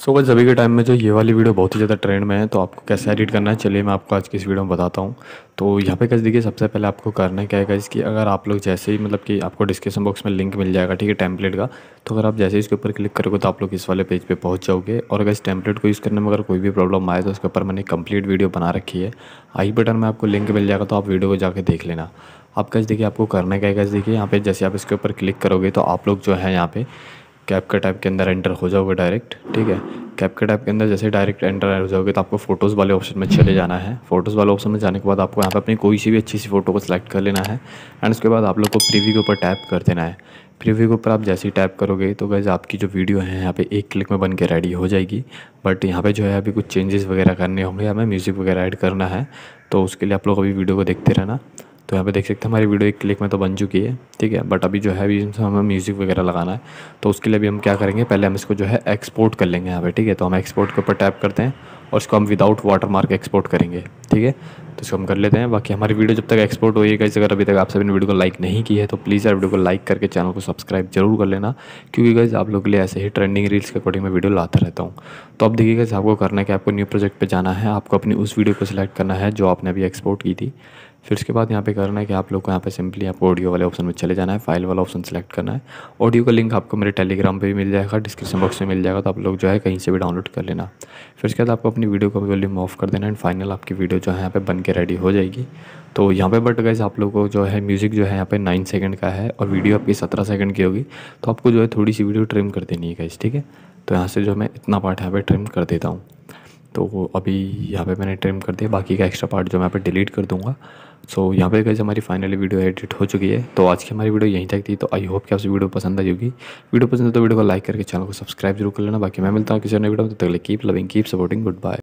सो गज अभी के टाइम में जो ये वाली वीडियो बहुत ही ज़्यादा ट्रेंड में है तो आपको कैसे एडिट करना है चलिए मैं आपको आज की इस वीडियो में बताता हूँ तो यहाँ पे कैसे देखिए सबसे पहले आपको करना क्या है कि अगर आप लोग जैसे ही मतलब कि आपको डिस्क्रिप्शन बॉक्स में लिंक मिल जाएगा ठीक है टेम्पलेट का तो अगर आप जैसे इसके ऊपर क्लिक करोगे तो आप लोग इस वाले पेज पर पे पहुँच जाओगे और अगर इस टेम्पलेट को यूज़ करने में अगर कोई भी प्रॉब्लम आए तो उसके ऊपर मैंने कंप्लीट वीडियो बना रखी है आई बटन में आपको लिंक मिल जाएगा तो आप वीडियो को जाकर देख लेना आप कैसे देखिए आपको करना क्या है देखिए यहाँ पे जैसे आप इसके ऊपर क्लिक करोगे तो आप लोग जो है यहाँ पे कैप के टाइप के अंदर एंटर हो जाओगे डायरेक्ट ठीक है कैप के टाइप के अंदर जैसे डायरेक्ट एंटर हो जाओगे तो आपको फोटोज़ वाले ऑप्शन में चले जाना है फोटोज़ वाले ऑप्शन में जाने के बाद आपको यहाँ पर अपनी कोई सी भी अच्छी सी फोटो को सिलेक्ट कर लेना है एंड उसके बाद आप लोग को प्रीव्यू के ऊपर टैप कर देना है प्रीव्यू के ऊपर आप जैसे ही टैप करोगे तो वैसे आपकी जो वीडियो है यहाँ पे एक क्लिक में बन के रेडी हो जाएगी बट यहाँ पे जो है अभी कुछ चेंजेस वगैरह करने होंगे हमें म्यूज़िक वगैरह ऐड करना है तो उसके लिए आप लोग अभी वीडियो को देखते रहना तो यहाँ पे देख सकते हैं हमारी वीडियो एक क्लिक में तो बन चुकी है ठीक है बट अभी जो है अभी हमें म्यूज़िक वगैरह लगाना है तो उसके लिए भी हम क्या करेंगे पहले हम इसको जो है एक्सपोर्ट कर लेंगे यहाँ पे ठीक है तो हम एक्सपोर्ट के ऊपर टैप करते हैं और इसको हम विदाउट वाटर मार्क एक्सपोर्ट करेंगे ठीक है तो इसको हम कर लेते हैं बाकी हमारी वीडियो जब तक एक्सपोर्ट हो गाइस अगर अभी तक आप सभी ने वीडियो को लाइक नहीं की है तो प्लीज़ यार वीडियो को लाइक करके चैनल को सब्सक्राइब जरूर कर लेना क्योंकि गाइज आप लोग के लिए ऐसे ही ट्रेंडिंग रील्स के अकॉर्डिंग मैं वीडियो लाता रहता हूँ तो अब देखिए गाइज आपको करना है कि आपको न्यू प्रोजेक्ट पर जाना है आपको अपनी उस वीडियो को सिलेक्ट करना है जो आपने अभी एक्सपोर्ट की थी फिर उसके बाद यहाँ पे करना है कि आप लोग को यहाँ पे सिंपली आपको ऑडियो वाले ऑप्शन में चले जाना है फाइल वाला ऑप्शन सेलेक्ट करना है ऑडियो का लिंक आपको मेरे टेलीग्राम पे भी मिल जाएगा डिस्क्रिप्शन बॉक्स में मिल जाएगा तो आप लोग जो है कहीं से भी डाउनलोड कर लेना फिर उसके बाद आपको अपनी वीडियो का वॉल्यूम ऑफ कर देना एंड फाइनल आपकी वीडियो जो है यहाँ पर बन के रेडी हो जाएगी तो यहाँ पर बट गए आप लोग को जो है म्यूज़िक जो है यहाँ पर नाइन सेकेंड का है और वीडियो आपकी सत्रह सेकेंड की होगी तो आपको जो है थोड़ी सी वीडियो ट्रिम कर देनी है गाइज ठीक है तो यहाँ से जो मैं इतना पार्ट यहाँ पर ट्रिम कर देता हूँ तो अभी यहाँ पे मैंने ट्रिम कर दिया बाकी का एक्स्ट्रा पार्ट जो मैं यहाँ पे डिलीट कर दूँगा सो so, यहाँ पे कैसे हमारी फाइनली वीडियो एडिट हो चुकी है तो आज की हमारी वीडियो यहीं तक थी तो आई होप कि आपसे वीडियो पसंद आई होगी वीडियो पसंद है तो वीडियो को लाइक करके चैनल को सब्सक्राइब जरूर कर लेना बाकी मैं मिलता हूँ किसी ने वीडियो में तो तक keep loving keep supporting good bye